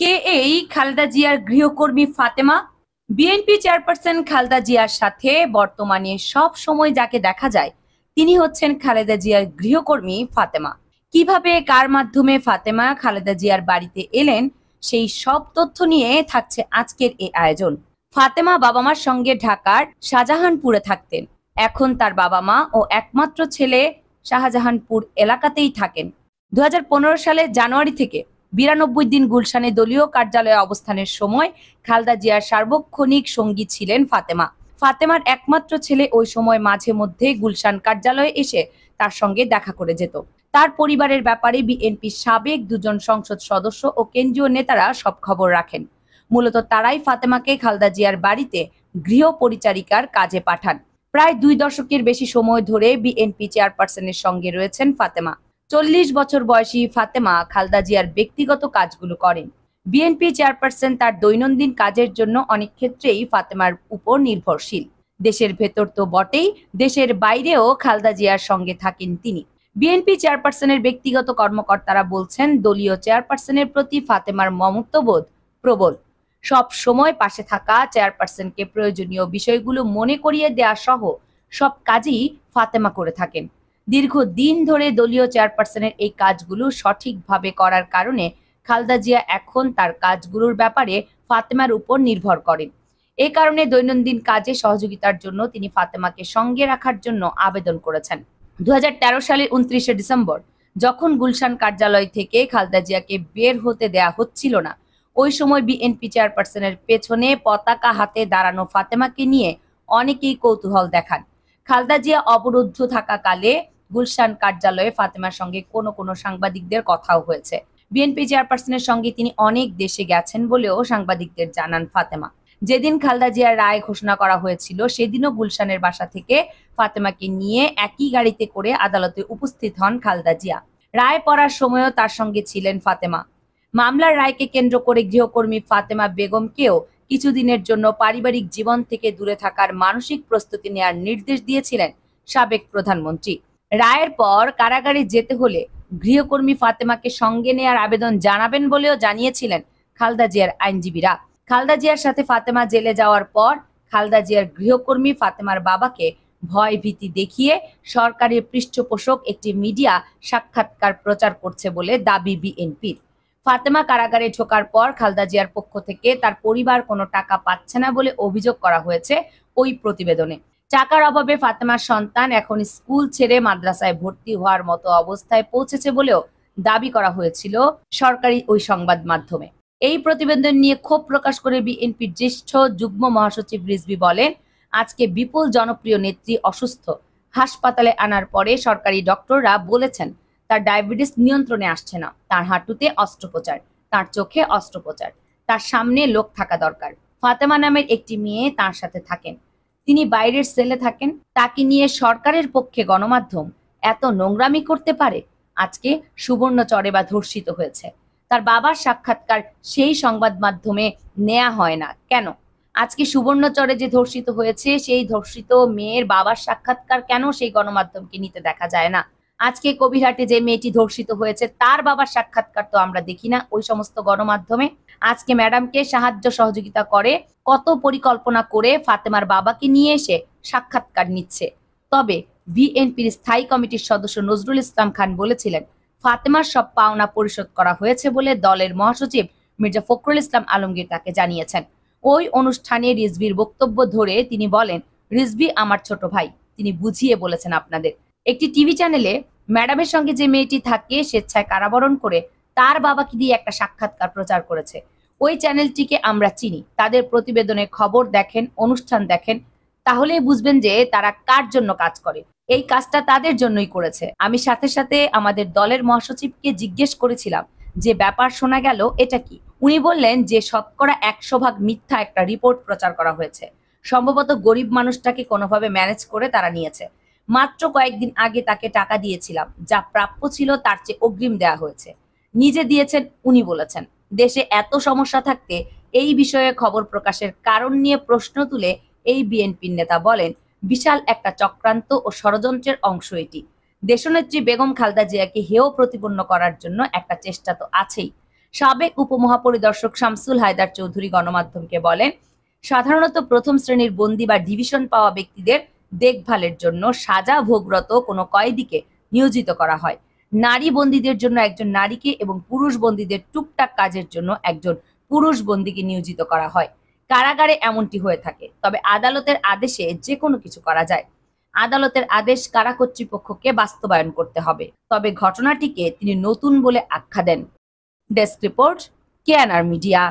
কে এই খালেদা জিয়ার গৃহকর্মী ফাতেমা বিএনপি চেয়ারপারসন খালেদা জিয়ার সাথে বর্তমানে সব সময় যাকে দেখা যায় তিনি হচ্ছেন খালেদা জিয়ার গৃহকর্মী ফাতেমা কিভাবে কার মাধ্যমে ফাতেমা খালেদা জিয়ার বাড়িতে এলেন সেই সব তথ্য নিয়ে থাকছে আজকের এই আয়োজন ফাতেমা বাবা মার সঙ্গে ঢাকার শাহজাহানপুরে থাকতেন এখন তার বাবা মা ও একমাত্র ছেলে শাহজাহানপুর এলাকাতেই থাকেন দু সালে জানুয়ারি থেকে বিরানব্বই দিন গুলশানে দলীয় কার্যালয়ে অবস্থানের সময় খালদা জিয়ার সার্বক্ষণিক সঙ্গী ছিলেন ফাতেমা ফাতেমার একমাত্র ছেলে ওই সময় মাঝে মধ্যে গুলশান কার্যালয়ে এসে তার সঙ্গে দেখা করে যেত তার পরিবারের ব্যাপারে বিএনপির সাবেক দুজন সংসদ সদস্য ও কেন্দ্রীয় নেতারা সব খবর রাখেন মূলত তারাই ফাতেমাকে খালদা জিয়ার বাড়িতে গৃহ পরিচারিকার কাজে পাঠান প্রায় দুই দশকের বেশি সময় ধরে বিএনপি চেয়ারপারসনের সঙ্গে রয়েছেন ফাতেমা চল্লিশ বছর বয়সী ফাতেমা খালদা জিয়ার ব্যক্তিগত কাজগুলো করেন বিএনপি চেয়ারপারসন তার দৈনন্দিন কাজের জন্য অনেক ক্ষেত্রেই ফাতেমার উপর নির্ভরশীল দেশের ভেতর তো বটেই দেশের বাইরেও খালদা জিয়ার সঙ্গে থাকেন তিনি বিএনপি চেয়ারপারসনের ব্যক্তিগত কর্মকর্তারা বলছেন দলীয় চেয়ারপারসনের প্রতি ফাতেমার মমত্ববোধ প্রবল সব সময় পাশে থাকা চেয়ারপারসনকে প্রয়োজনীয় বিষয়গুলো মনে করিয়ে দেয়া সহ সব কাজই ফাতেমা করে থাকেন দীর্ঘ দিন ধরে দলীয় চেয়ারপারসনের এই কাজগুলো সঠিকভাবে করার কারণে খালদা জিয়া এখন তার কাজগুলোর ব্যাপারে ফাতেমার উপর নির্ভর করেন এ কারণে দৈনন্দিন কাজে সহযোগিতার জন্য তিনি ফাতেমাকে সঙ্গে রাখার জন্য আবেদন করেছেন দু সালের উনত্রিশে ডিসেম্বর যখন গুলশান কার্যালয় থেকে খালদা জিয়াকে বের হতে দেয়া হচ্ছিল না ওই সময় বিএনপি চেয়ারপারসনের পেছনে পতাকা হাতে দাঁড়ানো ফাতেমাকে নিয়ে অনেকেই কৌতূহল দেখান খালদা জিয়া অবরুদ্ধ থাকাকালে গুলশান কার্যালয়ে ফাতেমার সঙ্গে কোনো কোনো সাংবাদিকদের কথাও হয়েছে বিএনপি চেয়ারপারসনের সঙ্গে তিনি অনেক দেশে গেছেন বলেও সাংবাদিকদের জানান ফাতেমা যেদিন খালদা জিয়ার রায় ঘোষণা করা হয়েছিল সেদিনও গুলশানের বাসা থেকে ফাতেমাকে নিয়ে একই গাড়িতে করে আদালতে উপস্থিত হন খালদা জিয়া রায় পড়ার সময়ও তার সঙ্গে ছিলেন ফাতেমা মামলার রায়কে কেন্দ্র করে গৃহকর্মী ফাতেমা বেগমকেও কিছুদিনের জন্য পারিবারিক জীবন থেকে দূরে থাকার মানসিক প্রস্তুতি নেয়ার নির্দেশ দিয়েছিলেন সাবেক প্রধানমন্ত্রী রায়ের পর কারাগারে যেতে হলে গৃহকর্মী ফাতেমাকে সঙ্গে নেয়ার আবেদন জানাবেন বলেও জানিয়েছিলেন খালদা জিয়ার আইনজীবীরা খালদা জিয়ার সাথে ফাতেমা জেলে যাওয়ার পর খালদা জিয়ার গৃহকর্মী ফাতেমার বাবাকে ভয় ভীতি দেখিয়ে সরকারের পৃষ্ঠপোষক একটি মিডিয়া সাক্ষাৎকার প্রচার করছে বলে দাবি বিএনপির ফাতেমা কারাগারে ঢোকার পর খালদা জিয়ার পক্ষ থেকে তার পরিবার কোনো টাকা পাচ্ছে না বলে অভিযোগ করা হয়েছে ওই প্রতিবেদনে টাকার অভাবে ফাতেমার সন্তান এখন স্কুল ছেড়ে মাদ্রাসায় ভর্তি হওয়ার মতো অবস্থায় পৌঁছেছে বলেও দাবি করা হয়েছিল সরকারি ওই সংবাদ মাধ্যমে এই প্রতিবেদন নিয়ে ক্ষোভ প্রকাশ করে বিএনপির জ্যেষ্ঠ যুগ্ম মহাসচিব রিজবি বলেন আজকে বিপুল জনপ্রিয় নেত্রী অসুস্থ হাসপাতালে আনার পরে সরকারি ডক্টররা বলেছেন তার ডায়াবেটিস নিয়ন্ত্রণে আসছে না তার হাঁটুতে অস্ত্রোপচার তার চোখে অস্ত্রোপচার তার সামনে লোক থাকা দরকার ফাতেমা নামের একটি মেয়ে তার সাথে থাকেন তিনি বাইরের সেলে থাকেন তাকে নিয়ে সরকারের পক্ষে গণমাধ্যম এত নোংরামি করতে পারে আজকে সুবর্ণচরে বা ধর্ষিত হয়েছে তার বাবার সাক্ষাৎকার সেই সংবাদ মাধ্যমে নেয়া হয় না কেন আজকে সুবর্ণচরে যে ধর্ষিত হয়েছে সেই ধর্ষিত মেয়ের বাবার সাক্ষাৎকার কেন সেই গণমাধ্যমকে নিতে দেখা যায় না আজকে কবিরহাটে যে মেয়েটি ধর্ষিত হয়েছে তার বাবার সাক্ষাৎকার তো আমরা দেখি না ওই সমস্ত গণমাধ্যমে আজকে ম্যাডামকে সাহায্য সহযোগিতা করে কত পরিকল্পনা করে ফাতেমার বাবাকে নিয়ে এসে সাক্ষাৎকার নিচ্ছে তবে বিএনপির স্থায়ী কমিটির সদস্য নজরুল ইসলাম খান বলেছিলেন ফাতেমার সব পাওনা পরিশোধ করা হয়েছে বলে দলের মহাসচিব মির্জা ফখরুল ইসলাম আলমগীর তাকে জানিয়েছেন ওই অনুষ্ঠানে রিজভির বক্তব্য ধরে তিনি বলেন রিজভি আমার ছোট ভাই তিনি বুঝিয়ে বলেছেন আপনাদের একটি টিভি চ্যানেলে ম্যাডামের সঙ্গে যে মেয়েটি থাকে স্বেচ্ছায় কারাবরণ করে তার বাবাকে দিয়ে একটা সাক্ষাৎকার প্রচার করেছে ওই চ্যানেলটিকে আমরা চিনি তাদের প্রতিবেদনে খবর দেখেন অনুষ্ঠান দেখেন তাহলেই বুঝবেন যে তারা কার জন্য কাজ করে এই কাজটা তাদের জন্যই করেছে আমি সাথে সাথে আমাদের দলের মহাসচিবকে জিজ্ঞেস করেছিলাম যে ব্যাপার শোনা গেল এটা কি উনি বললেন যে শতকরা একশো ভাগ মিথ্যা একটা রিপোর্ট প্রচার করা হয়েছে সম্ভবত গরিব মানুষটাকে কোনোভাবে ম্যানেজ করে তারা নিয়েছে মাত্র কয়েকদিন আগে তাকে টাকা দিয়েছিলাম যা প্রাপ্য ছিল তার চেয়ে অগ্রিম দেয়া হয়েছে নিজে দিয়েছেন উনি বলেছেন দেশে এত সমস্যা থাকতে এই বিষয়ে খবর প্রকাশের কারণ নিয়ে প্রশ্ন তুলে এই বিএনপির নেতা বলেন বিশাল একটা চক্রান্ত ও ষড়যন্ত্রের অংশ এটি দেশনেত্রী বেগম খালদা জিয়াকে হেয় প্রতিপন্ন করার জন্য একটা চেষ্টা তো আছেই সাবেক উপমহাপরিদর্শক শামসুল হায়দার চৌধুরী গণমাধ্যমকে বলেন সাধারণত প্রথম শ্রেণীর বন্দি বা ডিভিশন পাওয়া ব্যক্তিদের দেখভালের জন্য সাজা ভোগরত কোনো কয়েদিকে নিয়োজিত করা হয় নারী বন্দীদের জন্য একজন নারীকে এবং পুরুষ বন্দীদের টুকটাক কাজের জন্য একজন পুরুষ বন্দীকে নিয়োজিত করা হয় কারাগারে এমনটি হয়ে থাকে তবে আদালতের আদেশে যে কোনো কিছু করা যায় আদালতের আদেশ কারা কর্তৃপক্ষকে বাস্তবায়ন করতে হবে তবে ঘটনাটিকে তিনি নতুন বলে আখ্যা দেন ডেস্ক রিপোর্ট কেয়ানার মিডিয়া